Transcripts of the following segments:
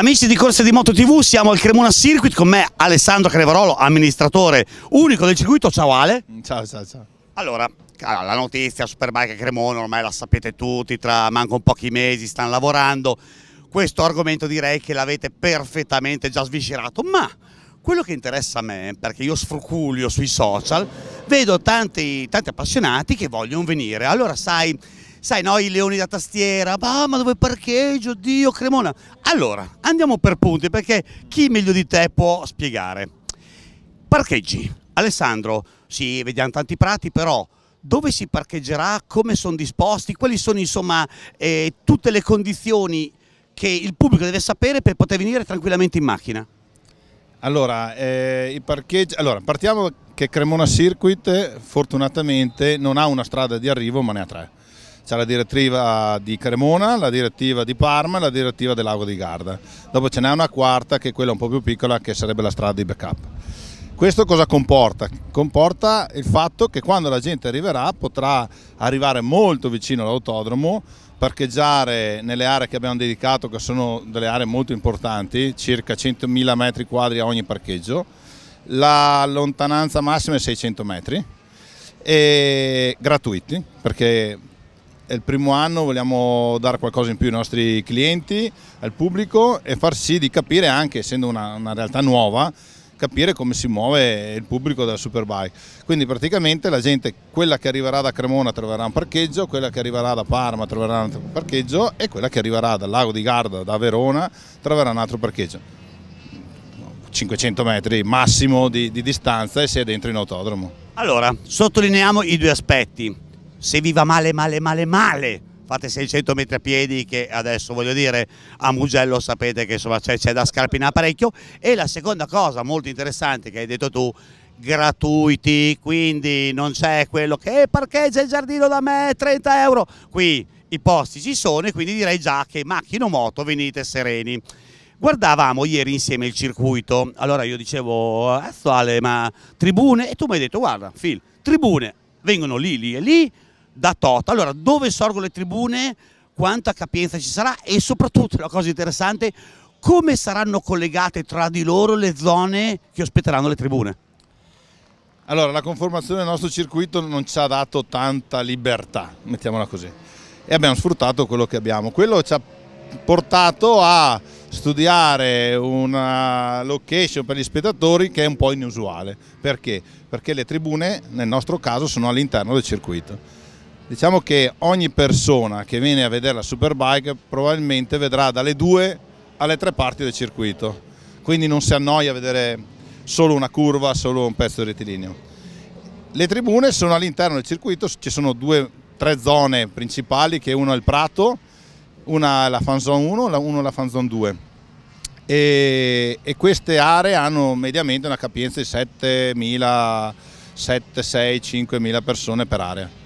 Amici di Corse di Moto TV, siamo al Cremona Circuit con me Alessandro Crevarolo, amministratore unico del circuito. Ciao Ale. Mm, ciao, ciao, ciao. Allora, la notizia Superbike Cremona ormai la sapete tutti, tra manco pochi mesi stanno lavorando. Questo argomento direi che l'avete perfettamente già sviscerato, ma quello che interessa a me, perché io sfruculio sui social, vedo tanti, tanti appassionati che vogliono venire. Allora, sai, sai no, i leoni da tastiera, ah, ma dove parcheggio, Dio, Cremona. Allora, andiamo per punti perché chi meglio di te può spiegare. Parcheggi, Alessandro, sì, vediamo tanti prati, però dove si parcheggerà, come sono disposti, quali sono insomma eh, tutte le condizioni che il pubblico deve sapere per poter venire tranquillamente in macchina? Allora, eh, allora, partiamo che Cremona Circuit fortunatamente non ha una strada di arrivo ma ne ha tre c'è la direttiva di Cremona, la direttiva di Parma e la direttiva del Lago di Garda. Dopo ce n'è una quarta che è quella un po' più piccola che sarebbe la strada di backup. Questo cosa comporta? Comporta il fatto che quando la gente arriverà potrà arrivare molto vicino all'autodromo, parcheggiare nelle aree che abbiamo dedicato, che sono delle aree molto importanti, circa 100.000 metri quadri a ogni parcheggio, la lontananza massima è 600 metri, e gratuiti, perché è il primo anno, vogliamo dare qualcosa in più ai nostri clienti, al pubblico e far sì di capire anche, essendo una, una realtà nuova, capire come si muove il pubblico della Superbike. Quindi praticamente la gente, quella che arriverà da Cremona troverà un parcheggio, quella che arriverà da Parma troverà un altro parcheggio e quella che arriverà dal lago di Garda, da Verona, troverà un altro parcheggio. 500 metri massimo di, di distanza e si è dentro in autodromo. Allora, sottolineiamo i due aspetti se vi va male, male, male, male, fate 600 metri a piedi che adesso voglio dire a Mugello sapete che c'è da scarpinare parecchio e la seconda cosa molto interessante che hai detto tu gratuiti quindi non c'è quello che eh, parcheggia il giardino da me 30 euro qui i posti ci sono e quindi direi già che macchino moto venite sereni guardavamo ieri insieme il circuito allora io dicevo attuale eh, ma tribune e tu mi hai detto guarda Phil tribune vengono lì lì e lì da tot. Allora, dove sorgono le tribune? Quanta capienza ci sarà? E soprattutto, la cosa interessante, come saranno collegate tra di loro le zone che ospiteranno le tribune? Allora, la conformazione del nostro circuito non ci ha dato tanta libertà, mettiamola così, e abbiamo sfruttato quello che abbiamo. Quello ci ha portato a studiare una location per gli spettatori che è un po' inusuale. Perché? Perché le tribune, nel nostro caso, sono all'interno del circuito Diciamo che ogni persona che viene a vedere la Superbike probabilmente vedrà dalle due alle tre parti del circuito, quindi non si annoia a vedere solo una curva, solo un pezzo di rettilineo. Le tribune sono all'interno del circuito, ci sono due, tre zone principali, che uno è il Prato, una è la Fanzone 1 e una è la Fanzone 2. E, e, queste aree hanno mediamente una capienza di 7.000, 7.000, 6.000, 5.000 persone per area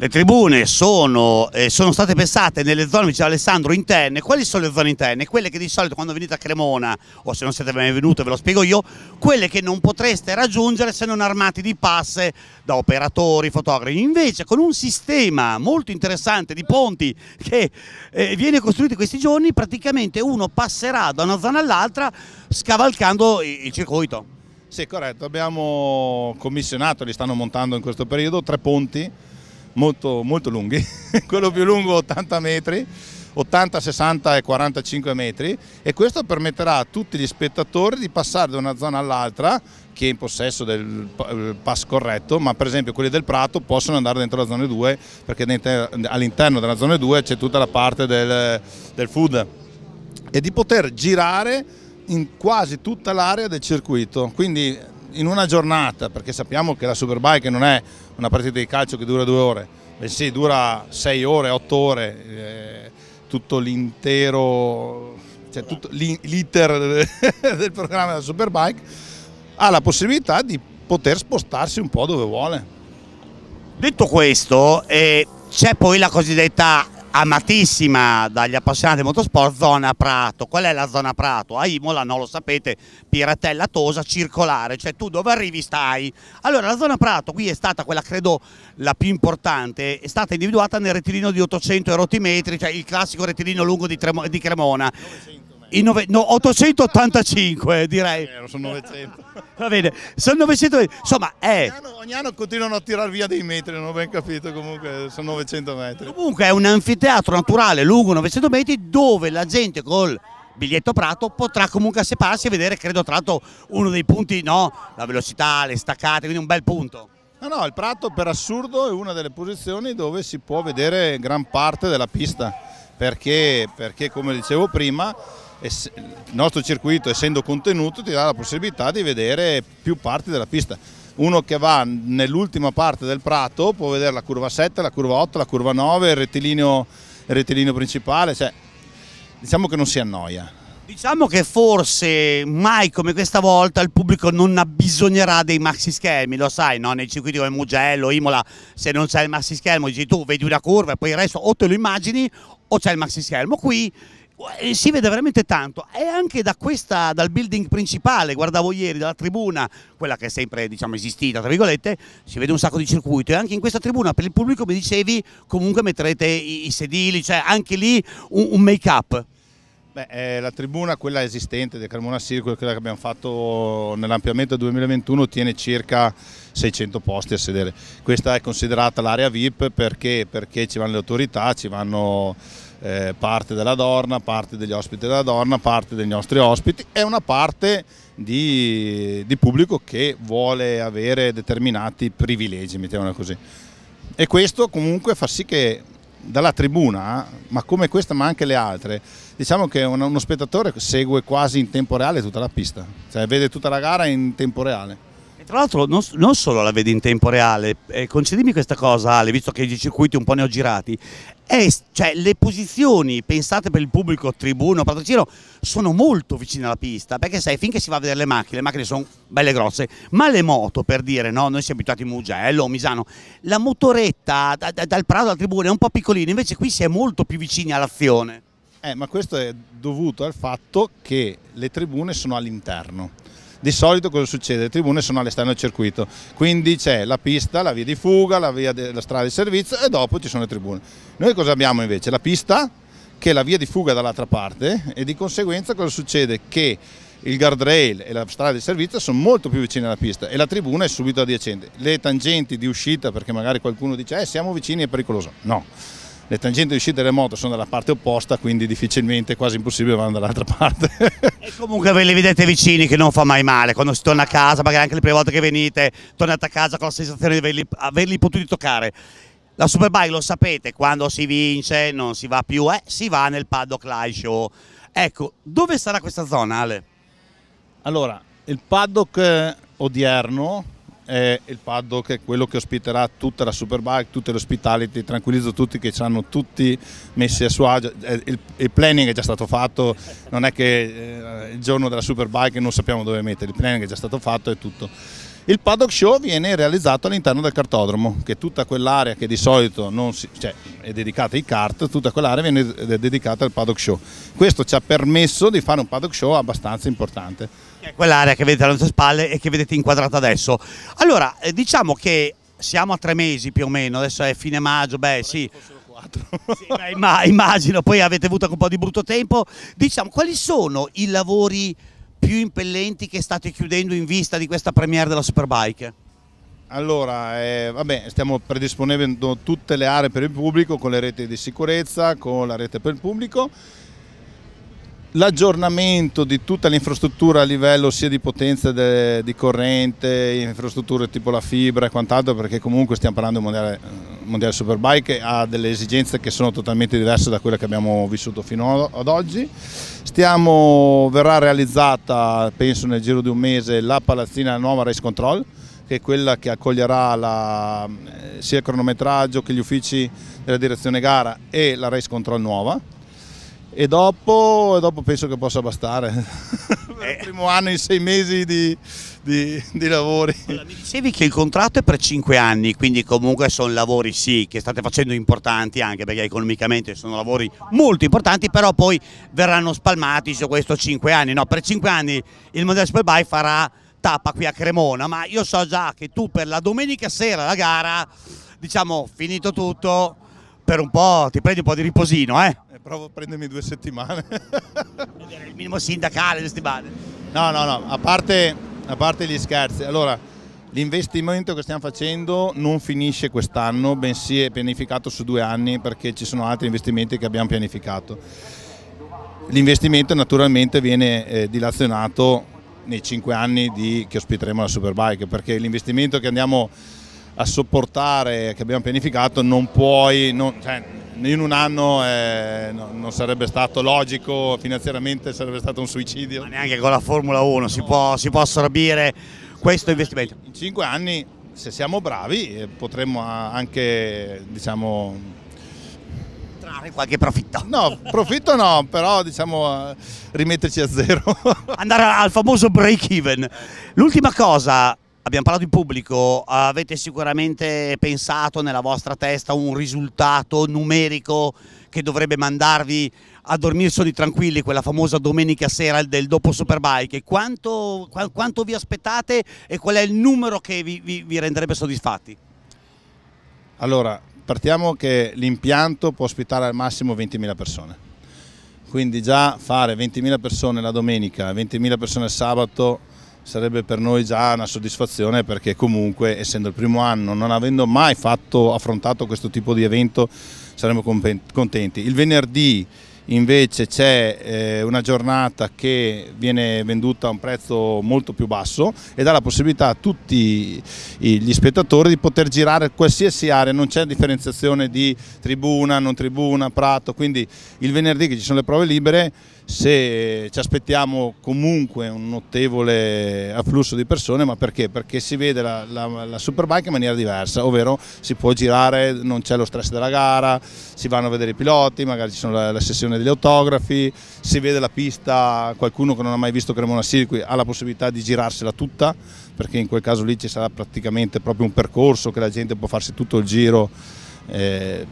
le tribune sono, eh, sono, state pensate nelle zone, diceva Alessandro, interne. Quali sono le zone interne? Quelle che di solito quando venite a Cremona, o se non siete mai venute ve lo spiego io, quelle che non potreste raggiungere se non armati di passe da operatori, fotografi. Invece con un sistema molto interessante di ponti che eh, viene costruito in questi giorni, praticamente uno passerà da una zona all'altra scavalcando il circuito. Sì, corretto. Abbiamo commissionato, li stanno montando in questo periodo, tre ponti molto, molto lunghi, quello più lungo 80 metri, 80, 60 e 45 metri e questo permetterà a tutti gli spettatori di passare da una zona all'altra che è in possesso del eh, pass corretto, ma per esempio quelli del Prato possono andare dentro la zona 2 perché all'interno della zona 2 c'è tutta la parte del, del food e di poter girare in quasi tutta l'area del circuito, quindi in una giornata, perché sappiamo che la Superbike non è una partita di calcio che dura due ore, bensì dura sei ore, otto ore, eh, tutto l'intero, cioè tutto l'iter del programma della Superbike, ha la possibilità di poter spostarsi un po' dove vuole. Detto questo, eh, c'è poi la cosiddetta amatissima dagli appassionati di motorsport, zona Prato. Qual è la zona Prato? A Imola, non lo sapete, Piratella Tosa, circolare, cioè tu dove arrivi stai. Allora la zona Prato qui è stata quella, credo, la più importante, è stata individuata nel rettilineo di 800 metri, cioè il classico rettilineo lungo di, Tremo di Cremona. 900. Nove, no, 885 direi. Eh, sono 900. Va bene, sono 900 Insomma, è... Ogni anno, ogni anno, continuano a tirare via dei metri, non ho ben capito, comunque sono 900 metri. Comunque è un anfiteatro naturale lungo 900 metri dove la gente col biglietto prato potrà comunque separarsi e vedere, credo tra l'altro, uno dei punti, no? La velocità, le staccate, quindi un bel punto. No, no, il prato per assurdo è una delle posizioni dove si può vedere gran parte della pista perché, perché come dicevo prima il nostro circuito essendo contenuto ti dà la possibilità di vedere più parti della pista. Uno che va nell'ultima parte del prato può vedere la curva 7, la curva 8, la curva 9, il rettilineo, il rettilineo principale, cioè, diciamo che non si annoia. Diciamo che forse mai come questa volta il pubblico non abbisognerà dei maxi schermi, lo sai, no? nei circuiti come Mugello, Imola, se non c'è il maxi schermo dici tu vedi una curva e poi il resto o te lo immagini o c'è il maxi schermo. Qui eh, si vede veramente tanto e anche da questa, dal building principale, guardavo ieri dalla tribuna, quella che è sempre diciamo, esistita, tra virgolette, si vede un sacco di circuito e anche in questa tribuna per il pubblico mi dicevi comunque metterete i, i sedili, cioè anche lì un, un make up. Beh, eh, la tribuna, quella esistente del Cremona Circle, quella che abbiamo fatto nell'ampliamento 2021, tiene circa 600 posti a sedere. Questa è considerata l'area VIP perché? perché ci vanno le autorità, ci vanno eh, parte della Dorna, parte degli ospiti della Dorna, parte dei nostri ospiti e una parte di, di pubblico che vuole avere determinati privilegi, mettiamola così. E questo comunque fa sì che dalla tribuna, ma come questa ma anche le altre, diciamo che uno spettatore segue quasi in tempo reale tutta la pista, cioè vede tutta la gara in tempo reale tra l'altro non, non, solo la vedi in tempo reale, eh, concedimi questa cosa Ale, visto che i circuiti un po' ne ho girati, è, cioè, le posizioni pensate per il pubblico tribuno, patrocino, sono molto vicine alla pista, perché sai, finché si va a vedere le macchine, le macchine sono belle grosse, ma le moto, per dire, no? noi siamo abituati a Mugello, a Misano, la motoretta da, da, dal Prado alla tribuna è un po' piccolina, invece qui si è molto più vicini all'azione. Eh, ma questo è dovuto al fatto che le tribune sono all'interno di solito cosa succede? Le tribune sono all'esterno del circuito, quindi c'è la pista, la via di fuga, la, via de, la strada di servizio e dopo ci sono le tribune. Noi cosa abbiamo invece? La pista che è la via di fuga dall'altra parte e di conseguenza cosa succede? Che il guardrail e la strada di servizio sono molto più vicini alla pista e la tribuna è subito adiacente. Le tangenti di uscita, perché magari qualcuno dice eh, siamo vicini è pericoloso, no le tangenti di uscita delle moto sono dalla parte opposta, quindi difficilmente, quasi impossibile, vanno dall'altra parte. e comunque ve li vedete vicini che non fa mai male, quando si torna a casa, magari anche le prime volte che venite, tornate a casa con la sensazione di averli, averli potuti toccare. La Superbike lo sapete, quando si vince non si va più, eh, si va nel paddock live show. Ecco, dove sarà questa zona Ale? Allora, il paddock eh, odierno è il paddock è quello che ospiterà tutta la Superbike, tutte le ospitality, tranquillizzo tutti che ci hanno tutti messi a suo agio, eh, il, il, planning è già stato fatto, non è che eh, il giorno della Superbike non sappiamo dove mettere, il planning è già stato fatto e tutto. Il paddock show viene realizzato all'interno del cartodromo, che tutta quell'area che di solito si, cioè, è dedicata ai kart, tutta quell'area viene eh, dedicata al paddock show. Questo ci ha permesso di fare un paddock show abbastanza importante che è quell'area che vedete alle nostre spalle e che vedete inquadrata adesso. Allora, eh, diciamo che siamo a tre mesi più o meno, adesso è fine maggio, beh sì. sì ma immagino, poi avete avuto anche un po' di brutto tempo. Diciamo, quali sono i lavori più impellenti che state chiudendo in vista di questa premiere della Superbike? Allora, eh, vabbè, stiamo predisponendo tutte le aree per il pubblico con le reti di sicurezza, con la rete per il pubblico l'aggiornamento di tutta l'infrastruttura a livello sia di potenza de, di corrente, infrastrutture tipo la fibra e quant'altro, perché comunque stiamo parlando di mondiale, mondiale Superbike, ha delle esigenze che sono totalmente diverse da quelle che abbiamo vissuto fino ad oggi. Stiamo, verrà realizzata, penso nel giro di un mese, la palazzina nuova Race Control, che è quella che accoglierà la, eh, sia il cronometraggio che gli uffici della direzione gara e la Race Control nuova e dopo, e dopo, penso che possa bastare. Eh. Il primo anno in sei mesi di, di, di lavori. Allora, mi dicevi che il contratto è per cinque anni, quindi comunque sono lavori sì che state facendo importanti anche perché economicamente sono lavori molto importanti, però poi verranno spalmati su questo cinque anni. No, per cinque anni il modello Spellby farà tappa qui a Cremona, ma io so già che tu per la domenica sera la gara, diciamo finito tutto, per un po', ti prendi un po' di riposino, eh? eh provo a prendermi due settimane. Il minimo sindacale, di settimane. No, no, no, a parte, a parte gli scherzi. Allora, l'investimento che stiamo facendo non finisce quest'anno, bensì è pianificato su due anni perché ci sono altri investimenti che abbiamo pianificato. L'investimento naturalmente viene eh, dilazionato nei cinque anni di, che ospiteremo la Superbike perché l'investimento che andiamo a sopportare che abbiamo pianificato non puoi, non, cioè, in un anno eh, no, non sarebbe stato logico, finanziariamente sarebbe stato un suicidio. Ma neanche con la Formula 1 no. si, può, si può assorbire questo investimento. In cinque anni, se siamo bravi, eh, potremmo anche, diciamo... Trarre qualche profitto. No, profitto no, però diciamo rimetterci a zero. Andare al famoso break even. L'ultima cosa, abbiamo parlato in pubblico, avete sicuramente pensato nella vostra testa un risultato numerico che dovrebbe mandarvi a dormire soli tranquilli quella famosa domenica sera del dopo Superbike. Quanto, quanto vi aspettate e qual è il numero che vi, vi, vi renderebbe soddisfatti? Allora, partiamo che l'impianto può ospitare al massimo 20.000 persone. Quindi già fare 20.000 persone la domenica, 20.000 persone il sabato sarebbe per noi già una soddisfazione perché comunque essendo il primo anno, non avendo mai fatto, affrontato questo tipo di evento, saremmo contenti. Il venerdì invece c'è eh, una giornata che viene venduta a un prezzo molto più basso e dà la possibilità a tutti gli spettatori di poter girare qualsiasi area, non c'è differenziazione di tribuna, non tribuna, prato, quindi il venerdì che ci sono le prove libere se ci aspettiamo comunque un notevole afflusso di persone, ma perché? Perché si vede la, la, la Superbike in maniera diversa, ovvero si può girare, non c'è lo stress della gara, si vanno a vedere i piloti, magari ci sono la, la sessione degli autografi, si vede la pista, qualcuno che non ha mai visto Cremona Circuit ha la possibilità di girarsela tutta, perché in quel caso lì ci sarà praticamente proprio un percorso che la gente può farsi tutto il giro. Eh,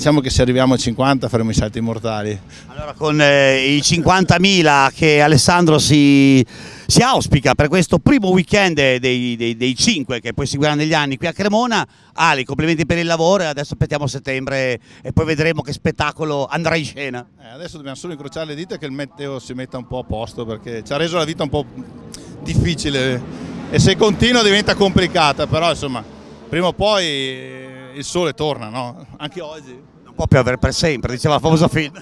Diciamo che se arriviamo a 50 faremo i salti mortali. Allora con eh, i 50.000 che Alessandro si, si, auspica per questo primo weekend dei, dei, dei 5 che poi seguiranno negli anni qui a Cremona, Ali complimenti per il lavoro e adesso aspettiamo settembre e poi vedremo che spettacolo andrà in scena. Eh, adesso dobbiamo solo incrociare le dita e che il meteo si metta un po' a posto perché ci ha reso la vita un po' difficile e se continua diventa complicata, però insomma prima o poi eh, il sole torna, no? Anche oggi può piovere per sempre, diceva la famosa film.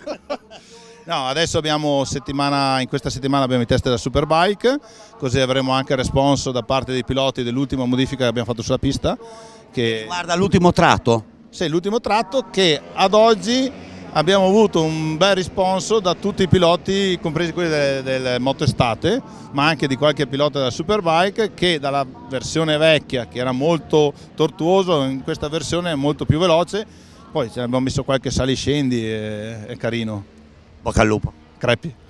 No, adesso abbiamo settimana, in questa settimana abbiamo i test della Superbike, così avremo anche il responso da parte dei piloti dell'ultima modifica che abbiamo fatto sulla pista. Che... Guarda, l'ultimo tratto. Sì, l'ultimo tratto che ad oggi abbiamo avuto un bel responso da tutti i piloti, compresi quelli del, del Moto Estate, ma anche di qualche pilota della Superbike che dalla versione vecchia, che era molto tortuoso, in questa versione è molto più veloce poi abbiamo messo qualche sali scendi, è, è carino. Bocca al lupo. Crepi.